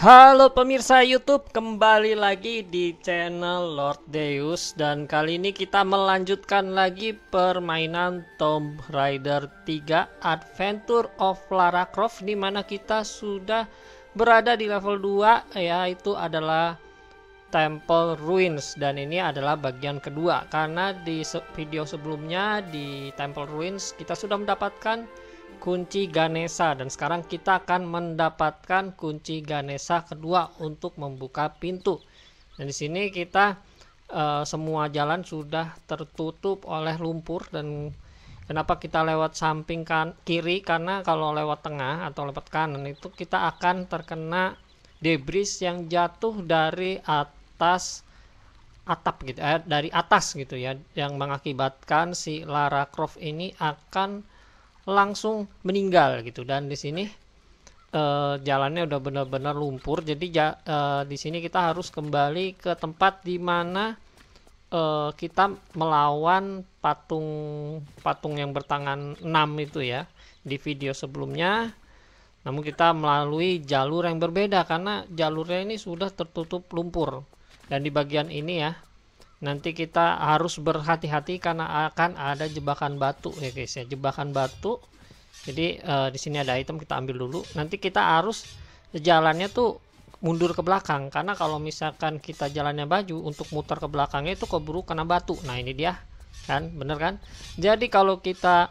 Halo pemirsa YouTube, kembali lagi di channel Lord Deus dan kali ini kita melanjutkan lagi permainan Tomb Raider 3 Adventure of Lara Croft di mana kita sudah berada di level 2 yaitu adalah Temple Ruins dan ini adalah bagian kedua karena di video sebelumnya di Temple Ruins kita sudah mendapatkan kunci Ganesha dan sekarang kita akan mendapatkan kunci Ganesha kedua untuk membuka pintu. Dan di sini kita e, semua jalan sudah tertutup oleh lumpur dan kenapa kita lewat samping kan kiri karena kalau lewat tengah atau lewat kanan itu kita akan terkena debris yang jatuh dari atas atap gitu eh, dari atas gitu ya yang mengakibatkan si Lara Croft ini akan langsung meninggal gitu dan di sini uh, jalannya udah benar-benar lumpur jadi ja, uh, di sini kita harus kembali ke tempat di mana uh, kita melawan patung patung yang bertangan 6 itu ya di video sebelumnya namun kita melalui jalur yang berbeda karena jalurnya ini sudah tertutup lumpur dan di bagian ini ya nanti kita harus berhati-hati karena akan ada jebakan batu ya guys ya jebakan batu jadi uh, di sini ada item kita ambil dulu nanti kita harus jalannya tuh mundur ke belakang karena kalau misalkan kita jalannya baju untuk muter ke belakangnya itu keburu kena batu nah ini dia kan bener kan jadi kalau kita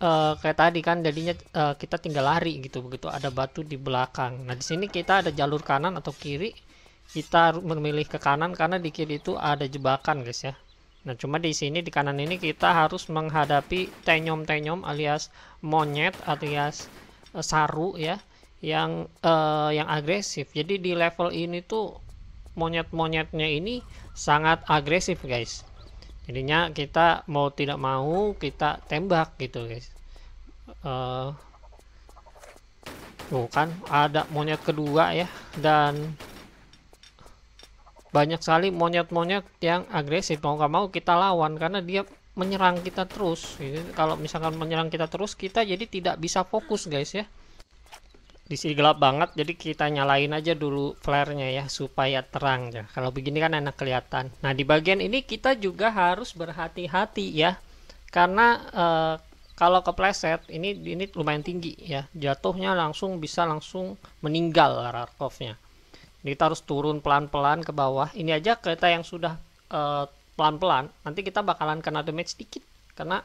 uh, kayak tadi kan jadinya uh, kita tinggal lari gitu begitu ada batu di belakang nah di sini kita ada jalur kanan atau kiri kita memilih ke kanan karena di kiri itu ada jebakan guys ya Nah, cuma di sini di kanan ini kita harus menghadapi tenyom-tenyom alias monyet alias uh, saru ya yang uh, yang agresif. Jadi di level ini tuh monyet-monyetnya ini sangat agresif, guys. Jadinya kita mau tidak mau kita tembak gitu, guys. uh, tuh kan ada monyet kedua ya dan banyak sekali monyet-monyet yang agresif mau nggak mau kita lawan karena dia menyerang kita terus gitu. kalau misalkan menyerang kita terus kita jadi tidak bisa fokus guys ya di sini gelap banget jadi kita nyalain aja dulu flare ya supaya terang ya kalau begini kan enak kelihatan nah di bagian ini kita juga harus berhati-hati ya karena e, kalau kepleset ini ini lumayan tinggi ya jatuhnya langsung bisa langsung meninggal Rarkovnya jadi kita harus turun pelan-pelan ke bawah. Ini aja kereta yang sudah eh, pelan-pelan, uh, nanti kita bakalan kena damage sedikit karena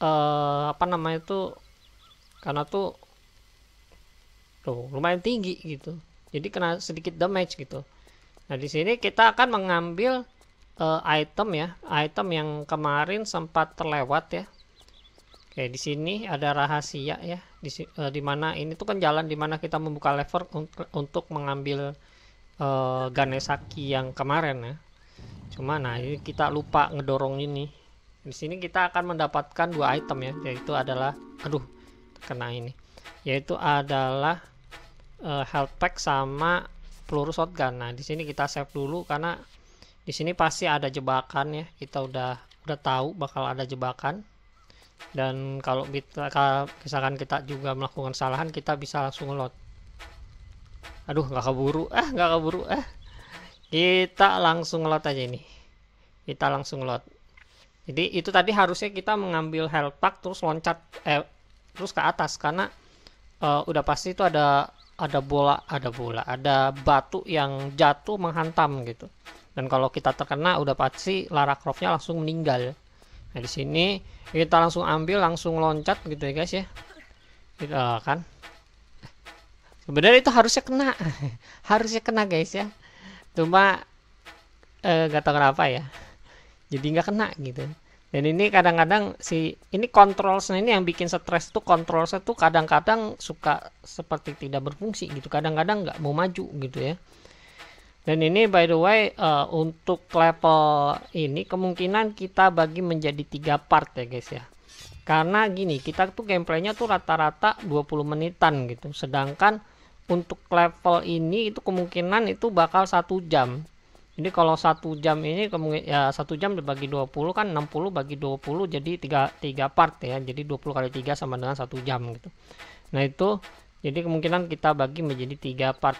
uh, apa namanya itu, karena tuh tuh lumayan tinggi gitu. Jadi kena sedikit damage gitu. Nah, di sini kita akan mengambil uh, item ya, item yang kemarin sempat terlewat ya. Oke, di sini ada rahasia ya di, uh, di mana ini tuh kan jalan di mana kita membuka lever un untuk mengambil uh, Ganesaki yang kemarin ya. Cuma nah ini kita lupa ngedorong ini. Di sini kita akan mendapatkan dua item ya, yaitu adalah aduh kena ini. Yaitu adalah uh, health pack sama peluru shotgun. Nah, di sini kita save dulu karena di sini pasti ada jebakan ya. Kita udah udah tahu bakal ada jebakan dan kalau kita misalkan kita juga melakukan kesalahan kita bisa langsung ngelot aduh nggak keburu eh nggak keburu eh kita langsung ngelot aja ini kita langsung ngelot jadi itu tadi harusnya kita mengambil help pack terus loncat eh terus ke atas karena uh, udah pasti itu ada ada bola ada bola ada batu yang jatuh menghantam gitu dan kalau kita terkena udah pasti Lara Croftnya langsung meninggal Nah, di sini kita langsung ambil, langsung loncat gitu ya, guys ya. Gitu kan. Sebenarnya itu harusnya kena. harusnya kena, guys ya. Cuma eh gak tahu kenapa ya. Jadi nggak kena gitu. Dan ini kadang-kadang si ini controlsnya ini yang bikin stres tuh controls tuh kadang-kadang suka seperti tidak berfungsi gitu. Kadang-kadang nggak -kadang mau maju gitu ya. Dan ini by the way uh, untuk level ini kemungkinan kita bagi menjadi tiga part ya guys ya. Karena gini kita tuh gameplaynya tuh rata-rata 20 menitan gitu. Sedangkan untuk level ini itu kemungkinan itu bakal satu jam. Jadi kalau satu jam ini ya satu jam dibagi 20 kan 60 bagi 20 jadi tiga tiga part ya. Jadi 20 kali 3 sama dengan satu jam gitu. Nah itu jadi kemungkinan kita bagi menjadi tiga part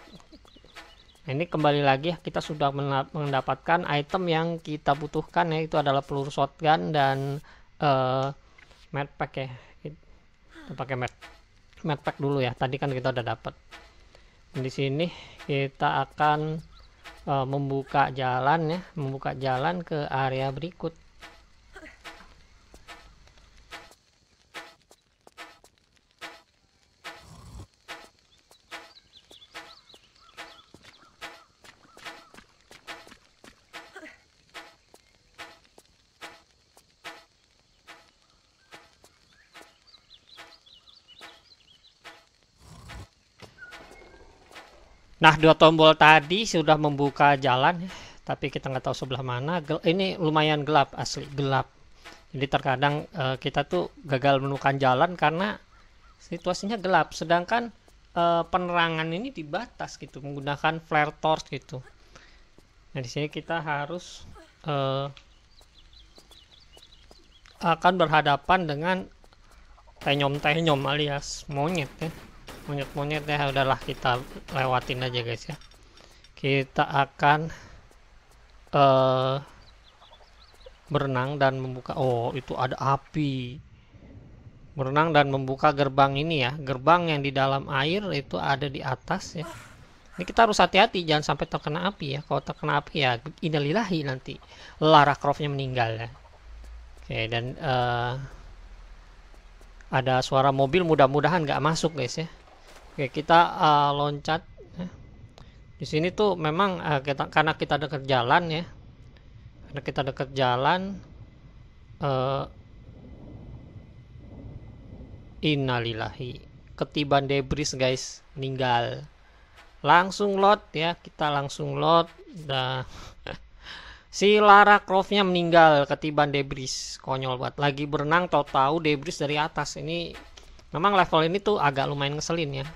Nah, ini kembali lagi ya, kita sudah mendapatkan item yang kita butuhkan ya itu adalah peluru shotgun dan uh, eh, med pack ya. Kita pakai med med pack dulu ya. Tadi kan kita udah dapat. Di sini kita akan uh, membuka jalan ya, membuka jalan ke area berikut. Nah, dua tombol tadi sudah membuka jalan, tapi kita nggak tahu sebelah mana. Gel ini lumayan gelap, asli gelap. Jadi terkadang uh, kita tuh gagal menemukan jalan karena situasinya gelap. Sedangkan uh, penerangan ini dibatas gitu, menggunakan flare torch gitu. Nah, di sini kita harus uh, akan berhadapan dengan tenyom-tenyom alias monyet ya monyet-monyet ya udahlah kita lewatin aja guys ya kita akan uh, berenang dan membuka oh itu ada api berenang dan membuka gerbang ini ya gerbang yang di dalam air itu ada di atas ya ini kita harus hati-hati jangan sampai terkena api ya kalau terkena api ya inilahhi nanti Lara Croftnya meninggal ya oke dan uh, ada suara mobil mudah-mudahan nggak masuk guys ya Oke, kita uh, loncat. Di sini tuh memang uh, kita karena kita dekat jalan ya. Karena kita dekat jalan uh, innalillahi. Ketiban debris guys, meninggal. Langsung lot ya, kita langsung lot dah. si Lara Croftnya meninggal ketiban debris. Konyol buat Lagi berenang tahu-tahu debris dari atas. Ini memang level ini tuh agak lumayan ngeselin ya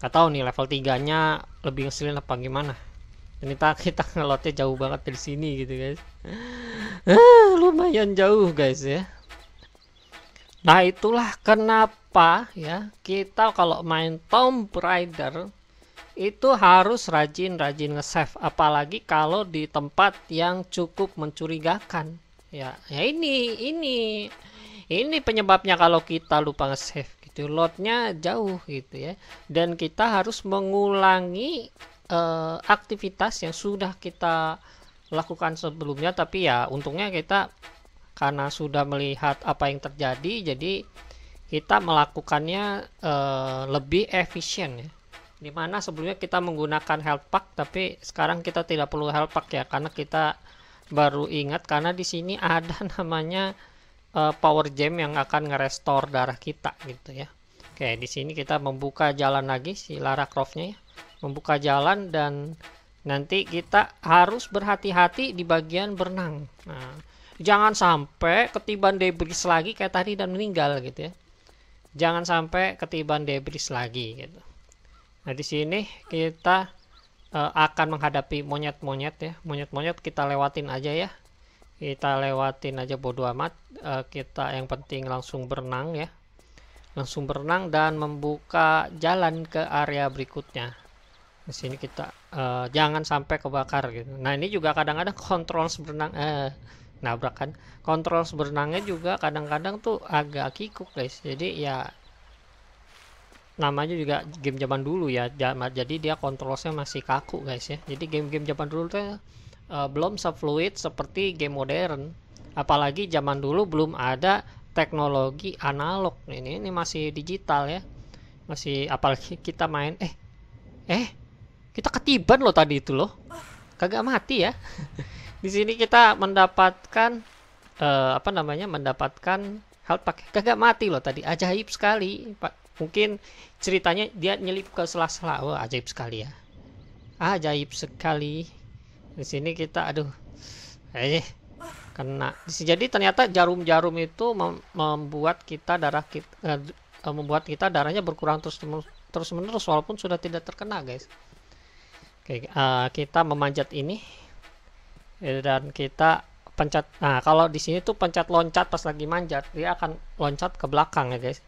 nggak tahu nih level 3 nya lebih ngeselin apa gimana ternyata kita ngelotnya jauh banget dari sini gitu guys ah, lumayan jauh guys ya nah itulah kenapa ya kita kalau main Tomb Raider itu harus rajin-rajin nge-save apalagi kalau di tempat yang cukup mencurigakan ya ya ini ini ini penyebabnya kalau kita lupa nge-save gitu. Loadnya jauh gitu ya. Dan kita harus mengulangi uh, aktivitas yang sudah kita lakukan sebelumnya tapi ya untungnya kita karena sudah melihat apa yang terjadi jadi kita melakukannya uh, lebih efisien ya dimana sebelumnya kita menggunakan help pack tapi sekarang kita tidak perlu help pack ya karena kita baru ingat karena di sini ada namanya uh, power Jam yang akan ngerestore darah kita gitu ya. Oke, di sini kita membuka jalan lagi si Lara Croftnya ya. Membuka jalan dan nanti kita harus berhati-hati di bagian berenang. Nah, jangan sampai ketiban debris lagi kayak tadi dan meninggal gitu ya. Jangan sampai ketiban debris lagi gitu. Nah, di sini kita uh, akan menghadapi monyet-monyet ya. Monyet-monyet kita lewatin aja ya kita lewatin aja bodo amat e, kita yang penting langsung berenang ya langsung berenang dan membuka jalan ke area berikutnya di sini kita e, jangan sampai kebakar gitu nah ini juga kadang-kadang kontrol berenang eh kan? kontrol berenangnya juga kadang-kadang tuh agak kikuk guys jadi ya namanya juga game zaman dulu ya jadi dia kontrolnya masih kaku guys ya jadi game-game zaman dulu tuh uh, belum sefluid seperti game modern. Apalagi zaman dulu belum ada teknologi analog. Ini ini masih digital ya. Masih apalagi kita main eh eh kita ketiban loh tadi itu loh. Kagak mati ya. Di sini kita mendapatkan uh, apa namanya? mendapatkan hal pakai kagak mati loh tadi. Ajaib sekali, Pak. Mungkin ceritanya dia nyelip ke sela-sela. Wah, oh, ajaib sekali ya. Ajaib sekali di sini kita aduh eh kena jadi ternyata jarum-jarum itu membuat kita darah kita eh, eh, membuat kita darahnya berkurang terus terus menerus walaupun sudah tidak terkena guys oke uh, kita memanjat ini eh, dan kita pencet nah kalau di sini tuh pencet loncat pas lagi manjat dia akan loncat ke belakang ya guys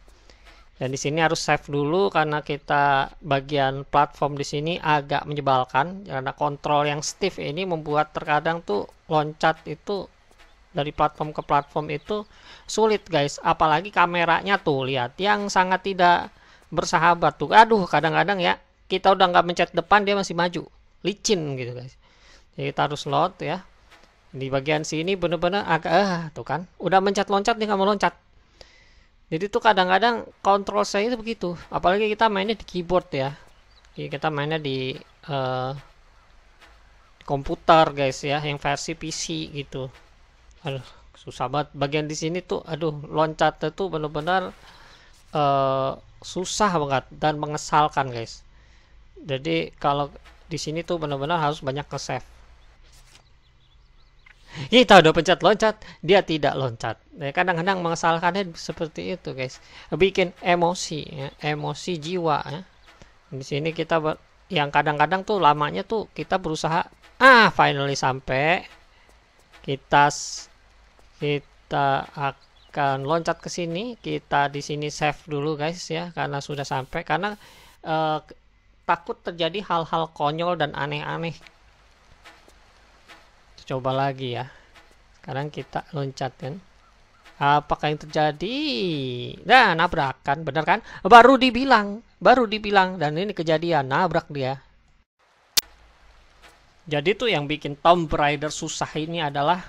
dan di sini harus save dulu karena kita bagian platform di sini agak menyebalkan karena kontrol yang stiff ini membuat terkadang tuh loncat itu dari platform ke platform itu sulit guys apalagi kameranya tuh lihat yang sangat tidak bersahabat tuh aduh kadang-kadang ya kita udah nggak mencet depan dia masih maju licin gitu guys jadi kita harus load ya di bagian sini bener-bener agak eh, tuh kan udah mencet loncat nih nggak mau loncat jadi tuh kadang-kadang kontrol saya itu begitu apalagi kita mainnya di keyboard ya iya, kita mainnya di uh, komputer guys ya yang versi PC gitu aduh susah banget bagian di sini tuh aduh loncat tuh benar-benar uh, susah banget dan mengesalkan guys jadi kalau di sini tuh benar-benar harus banyak ke save kita udah pencet loncat dia tidak loncat ya, kadang-kadang mengesalkannya seperti itu guys bikin emosi ya. emosi jiwa ya. di sini kita yang kadang-kadang tuh lamanya tuh kita berusaha ah finally sampai kita kita akan loncat ke sini kita di sini save dulu guys ya karena sudah sampai karena uh, takut terjadi hal-hal konyol dan aneh-aneh coba lagi ya sekarang kita loncatin. kan apakah yang terjadi nah nabrak kan bener kan baru dibilang baru dibilang dan ini kejadian nabrak dia jadi tuh yang bikin Tomb Raider susah ini adalah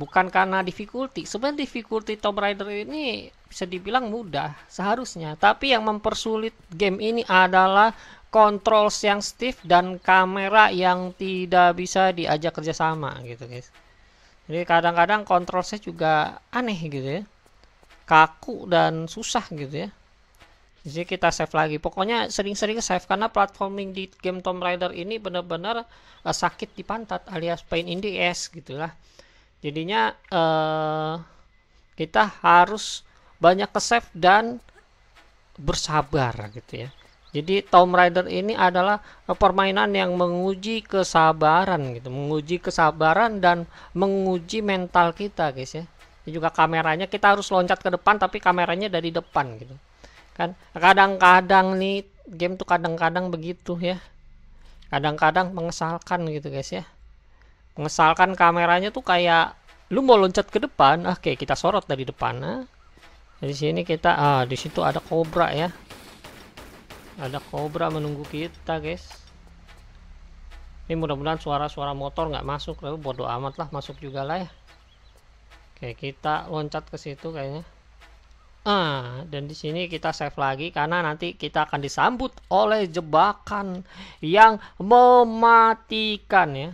bukan karena difficulty. Sebenarnya difficulty Tomb Raider ini bisa dibilang mudah seharusnya, tapi yang mempersulit game ini adalah controls yang stiff dan kamera yang tidak bisa diajak kerjasama gitu guys jadi kadang-kadang controlsnya juga aneh gitu ya kaku dan susah gitu ya jadi kita save lagi pokoknya sering-sering save karena platforming di game Tomb Raider ini benar-benar uh, sakit di pantat alias pain in the ass gitulah jadinya uh, kita harus banyak ke save dan bersabar gitu ya jadi Tomb Raider ini adalah eh, permainan yang menguji kesabaran gitu, menguji kesabaran dan menguji mental kita, guys ya. Ini juga kameranya kita harus loncat ke depan tapi kameranya dari depan gitu. Kan kadang-kadang nih game tuh kadang-kadang begitu ya. Kadang-kadang mengesalkan gitu, guys ya. Mengesalkan kameranya tuh kayak lu mau loncat ke depan, ah, oke kita sorot dari depan. Nah. Di sini kita ah di situ ada kobra ya ada kobra menunggu kita guys ini mudah-mudahan suara-suara motor nggak masuk lalu bodoh amat lah masuk juga lah ya oke kita loncat ke situ kayaknya ah dan di sini kita save lagi karena nanti kita akan disambut oleh jebakan yang mematikan ya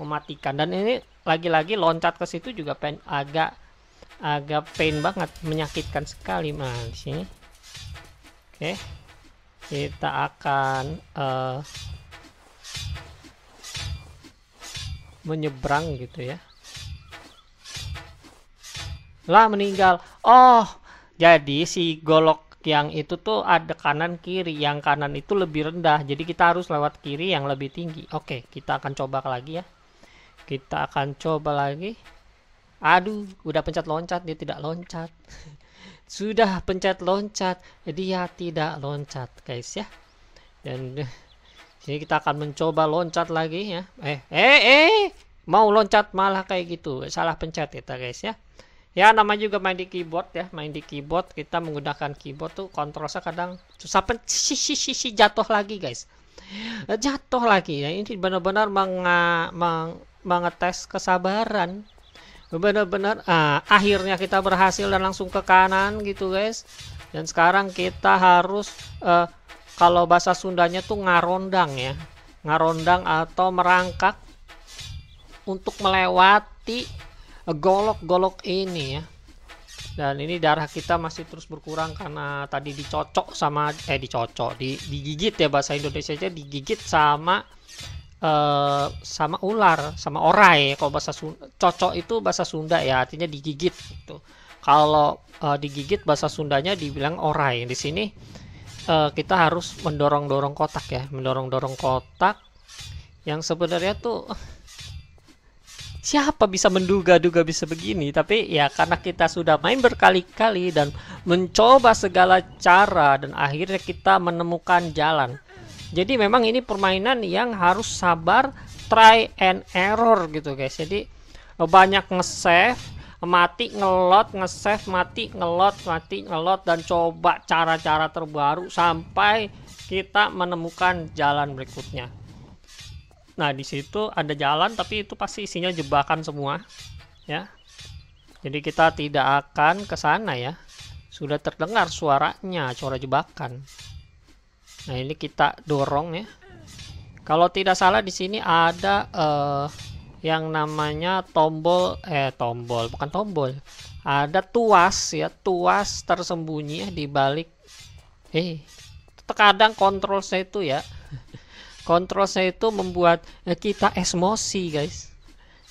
mematikan dan ini lagi-lagi loncat ke situ juga pen agak agak pain banget menyakitkan sekali nah di sini oke okay kita akan uh, menyeberang gitu ya lah meninggal oh jadi si golok yang itu tuh ada kanan kiri yang kanan itu lebih rendah jadi kita harus lewat kiri yang lebih tinggi oke kita akan coba lagi ya kita akan coba lagi aduh udah pencet loncat dia tidak loncat sudah pencet loncat eh, dia tidak loncat guys ya dan eh, sini kita akan mencoba loncat lagi ya eh eh eh mau loncat malah kayak gitu salah pencet kita guys ya ya nama juga main di keyboard ya main di keyboard kita menggunakan keyboard tuh kontrolnya kadang susah pencet jatuh lagi guys eh, jatuh lagi ya ini benar-benar meng mengetes kesabaran benar-benar ah, akhirnya kita berhasil dan langsung ke kanan gitu guys dan sekarang kita harus eh, kalau bahasa Sundanya tuh ngarondang ya ngarondang atau merangkak untuk melewati golok-golok ini ya dan ini darah kita masih terus berkurang karena tadi dicocok sama eh dicocok di, digigit ya bahasa Indonesia aja digigit sama uh, sama ular, sama orai. Kalau bahasa Sunda, cocok itu bahasa Sunda ya, artinya digigit gitu. Kalau uh, digigit bahasa Sundanya dibilang orai. Di sini uh, kita harus mendorong-dorong kotak ya, mendorong-dorong kotak yang sebenarnya tuh siapa bisa menduga-duga bisa begini tapi ya karena kita sudah main berkali-kali dan mencoba segala cara dan akhirnya kita menemukan jalan jadi memang ini permainan yang harus sabar try and error gitu guys. Jadi banyak nge-save, mati ngelot, nge-save, mati ngelot, mati ngelot dan coba cara-cara terbaru sampai kita menemukan jalan berikutnya. Nah, di situ ada jalan tapi itu pasti isinya jebakan semua, ya. Jadi kita tidak akan ke sana ya. Sudah terdengar suaranya, suara jebakan. Nah, ini kita dorong ya. Kalau tidak salah di sini ada uh, yang namanya tombol eh tombol, bukan tombol. Ada tuas ya, tuas tersembunyi ya di balik eh terkadang kontrol saya itu ya. kontrol saya itu membuat eh, kita esmosi, guys.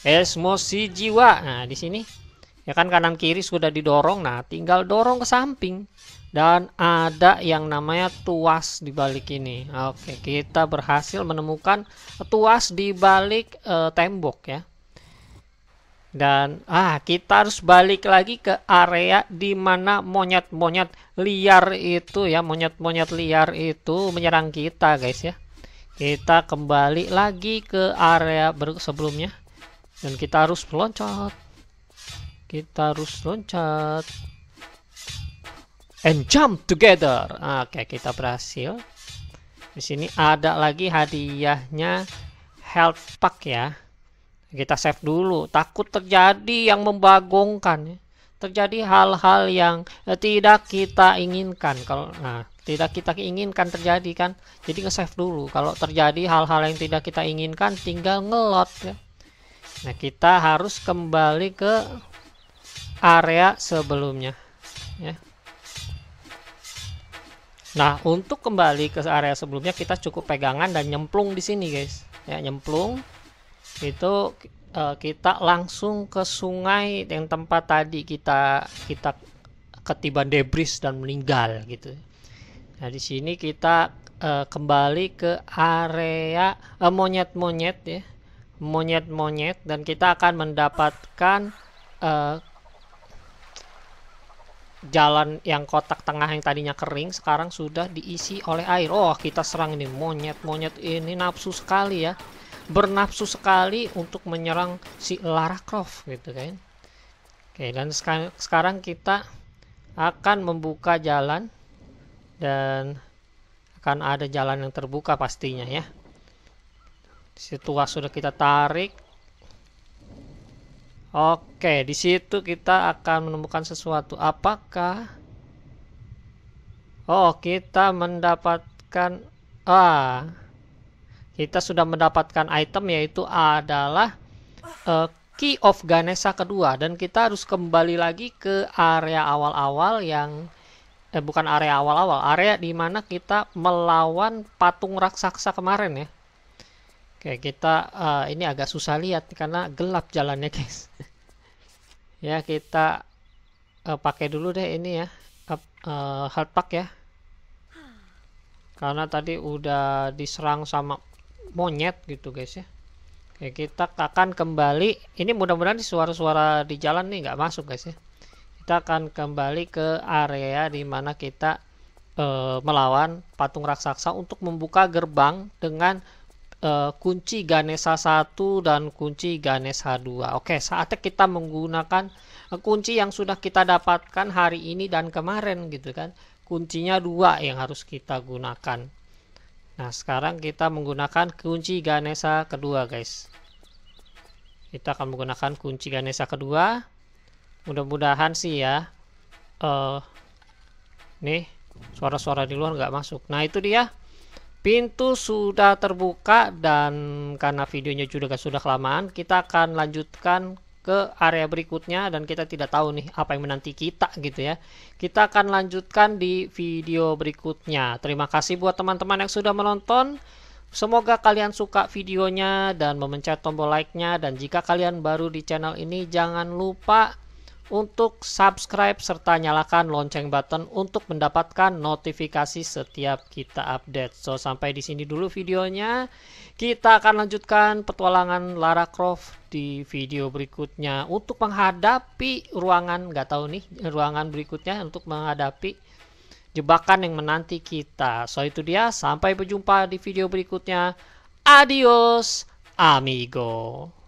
Esmosi jiwa. Nah, di sini ya kan kanan kiri sudah didorong. Nah, tinggal dorong ke samping dan ada yang namanya tuas di balik ini. Oke, kita berhasil menemukan tuas di balik e, tembok ya. Dan ah, kita harus balik lagi ke area di mana monyet-monyet liar itu ya, monyet-monyet liar itu menyerang kita, guys ya. Kita kembali lagi ke area sebelumnya. Dan kita harus meloncat. Kita harus loncat and jump together. Oke, kita berhasil. Di sini ada lagi hadiahnya health pack ya. Kita save dulu, takut terjadi yang membagongkan. Ya. Terjadi hal-hal yang eh, tidak kita inginkan. Kalau nah, tidak kita inginkan terjadi kan. Jadi nge-save dulu. Kalau terjadi hal-hal yang tidak kita inginkan tinggal ngelot ya. Nah, kita harus kembali ke area sebelumnya ya. Nah, untuk kembali ke area sebelumnya kita cukup pegangan dan nyemplung di sini, guys. Ya, nyemplung itu eh, kita langsung ke sungai yang tempat tadi kita kita ketiban debris dan meninggal gitu. Nah, di sini kita uh, kembali ke area eh, monyet-monyet uh, ya. Monyet-monyet dan kita akan mendapatkan uh, jalan yang kotak tengah yang tadinya kering sekarang sudah diisi oleh air. Oh, kita serang ini monyet-monyet ini nafsu sekali ya. Bernafsu sekali untuk menyerang si Lara Croft gitu kan. Oke, dan sekarang kita akan membuka jalan dan akan ada jalan yang terbuka pastinya ya. Situas sudah kita tarik Oke, di situ kita akan menemukan sesuatu. Apakah Oh, kita mendapatkan ah kita sudah mendapatkan item yaitu adalah uh, Key of Ganesha kedua dan kita harus kembali lagi ke area awal-awal yang eh bukan area awal-awal, area di mana kita melawan patung raksasa kemarin ya. Oke, kita uh, ini agak susah lihat karena gelap jalannya, guys. ya, kita uh, pakai dulu deh ini ya, Up, uh, eh, hard pack ya. Karena tadi udah diserang sama monyet gitu, guys ya. Oke, kita akan kembali. Ini mudah-mudahan suara-suara di jalan nih nggak masuk, guys ya. Kita akan kembali ke area di mana kita uh, melawan patung raksasa untuk membuka gerbang dengan Eh, kunci Ganesha 1 dan kunci Ganesha 2. Oke, saatnya kita menggunakan eh, kunci yang sudah kita dapatkan hari ini dan kemarin gitu kan. Kuncinya dua yang harus kita gunakan. Nah, sekarang kita menggunakan kunci Ganesha kedua, guys. Kita akan menggunakan kunci Ganesha kedua. Mudah-mudahan sih ya. Uh, nih, suara-suara di luar nggak masuk. Nah, itu dia Pintu sudah terbuka dan karena videonya juga sudah kelamaan, kita akan lanjutkan ke area berikutnya dan kita tidak tahu nih apa yang menanti kita gitu ya. Kita akan lanjutkan di video berikutnya. Terima kasih buat teman-teman yang sudah menonton. Semoga kalian suka videonya dan memencet tombol like-nya dan jika kalian baru di channel ini jangan lupa untuk subscribe serta nyalakan lonceng button untuk mendapatkan notifikasi setiap kita update. So sampai di sini dulu videonya. Kita akan lanjutkan petualangan Lara Croft di video berikutnya untuk menghadapi ruangan nggak tahu nih ruangan berikutnya untuk menghadapi jebakan yang menanti kita. So itu dia sampai berjumpa di video berikutnya. Adios amigo.